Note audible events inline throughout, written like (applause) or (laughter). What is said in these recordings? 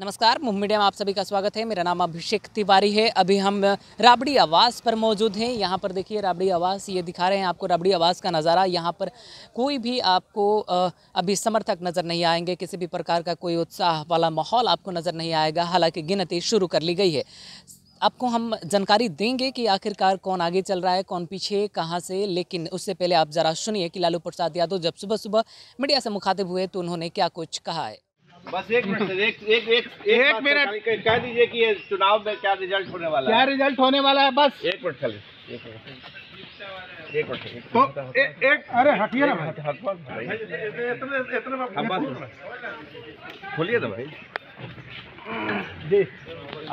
नमस्कार मुंबई मीडिया में आप सभी का स्वागत है मेरा नाम अभिषेक तिवारी है अभी हम राबड़ी आवास पर मौजूद हैं यहाँ पर देखिए राबड़ी आवास ये दिखा रहे हैं आपको राबड़ी आवास का नज़ारा यहाँ पर कोई भी आपको अभी समर्थक नज़र नहीं आएंगे किसी भी प्रकार का कोई उत्साह वाला माहौल आपको नज़र नहीं आएगा हालाँकि गिनती शुरू कर ली गई है आपको हम जानकारी देंगे कि आखिरकार कौन आगे चल रहा है कौन पीछे कहाँ से लेकिन उससे पहले आप ज़रा सुनिए कि लालू प्रसाद यादव जब सुबह सुबह मीडिया से मुखातिब हुए तो उन्होंने क्या कुछ कहा है बस एक मिनट (laughs) एक एक एक एक मिनट कह दीजिए कि ये चुनाव में क्या रिजल्ट होने वाला क्या है क्या रिजल्ट होने वाला है बस एक मिनट खाली एक एक तो एक अरे हटिए ना भाई खोलिए तो भाई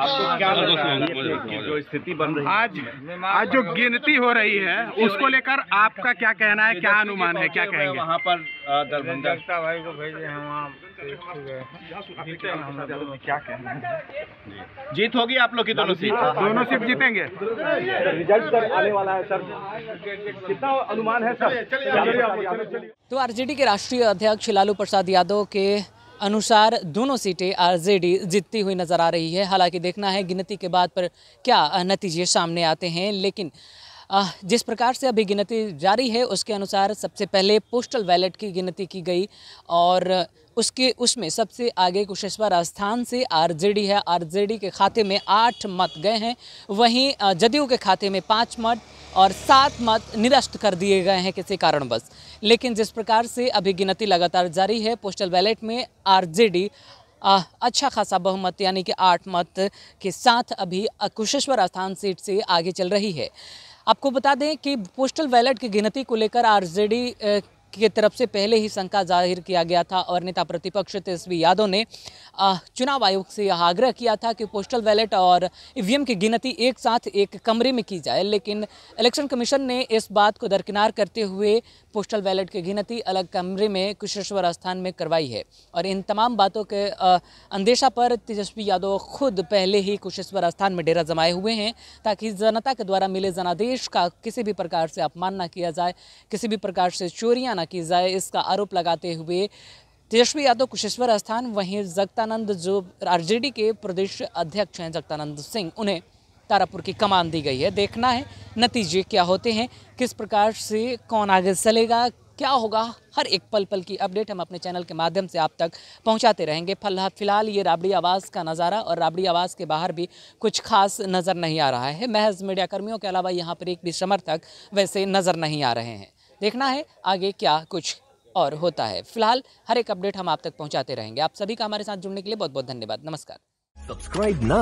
आपको स्थिति बन रही आज आज जो गिनती हो रही है उसको लेकर आपका क्या कहना है क्या अनुमान है क्या कहेंगे वहाँ पर दरभंगा भाई को भेजे हम है जीत होगी आप लोग की दोनों सीट दोनों सीट जीतेंगे रिजल्ट आने वाला है सर कितना अनुमान है सर तो आरजेडी के राष्ट्रीय अध्यक्ष लालू प्रसाद यादव के अनुसार दोनों सीटें आरजेडी जीतती हुई नज़र आ रही है हालांकि देखना है गिनती के बाद पर क्या नतीजे सामने आते हैं लेकिन जिस प्रकार से अभी गिनती जारी है उसके अनुसार सबसे पहले पोस्टल बैलेट की गिनती की गई और उसके उसमें सबसे आगे कुशेश्वर स्थान से आरजेडी है आरजेडी के खाते में आठ मत गए हैं वहीं जदयू के खाते में पाँच मत और सात मत निरस्त कर दिए गए हैं किसी कारणवश लेकिन जिस प्रकार से अभी गिनती लगातार जारी है पोस्टल बैलेट में आर आ, अच्छा खासा बहुमत यानी कि आठ मत के साथ अभी कुशेश्वर स्थान सीट से आगे चल रही है आपको बता दें कि पोस्टल बैलेट की गिनती को लेकर आरजेडी की तरफ से पहले ही शंका जाहिर किया गया था और नेता प्रतिपक्ष तेजस्वी यादव ने चुनाव आयोग से यह आग्रह किया था कि पोस्टल बैलेट और ईवीएम e की गिनती एक साथ एक कमरे में की जाए लेकिन इलेक्शन कमीशन ने इस बात को दरकिनार करते हुए पोस्टल बैलेट की गिनती अलग कमरे में कुशेश्वर स्थान में करवाई है और इन तमाम बातों के अंदेशा पर तेजस्वी यादव खुद पहले ही कुशेश्वर स्थान में डेरा जमाए हुए हैं ताकि जनता के द्वारा मिले जनादेश का किसी भी प्रकार से अपमान ना किया जाए किसी भी प्रकार से चोरियाँ ना की जाए इसका आरोप लगाते हुए तेजस्वी यादव कुशेश्वर स्थान वहीं जगतानंद जो आरजेडी के प्रदेश अध्यक्ष हैं जगतानंद सिंह उन्हें तारापुर की कमान दी गई है देखना है नतीजे क्या होते हैं किस प्रकार से कौन आगे चलेगा क्या होगा हर एक पल पल की अपडेट हम अपने चैनल के माध्यम से आप तक पहुंचाते रहेंगे फिलहाल फिलहाल ये राबड़ी आवाज़ का नज़ारा और राबड़ी आवाज़ के बाहर भी कुछ खास नज़र नहीं आ रहा है महज मीडियाकर्मियों के अलावा यहाँ पर एक भी समर्थक वैसे नज़र नहीं आ रहे हैं देखना है आगे क्या कुछ और होता है फिलहाल हर एक अपडेट हम आप तक पहुँचाते रहेंगे आप सभी का हमारे साथ जुड़ने के लिए बहुत बहुत धन्यवाद नमस्कार सब्सक्राइब ना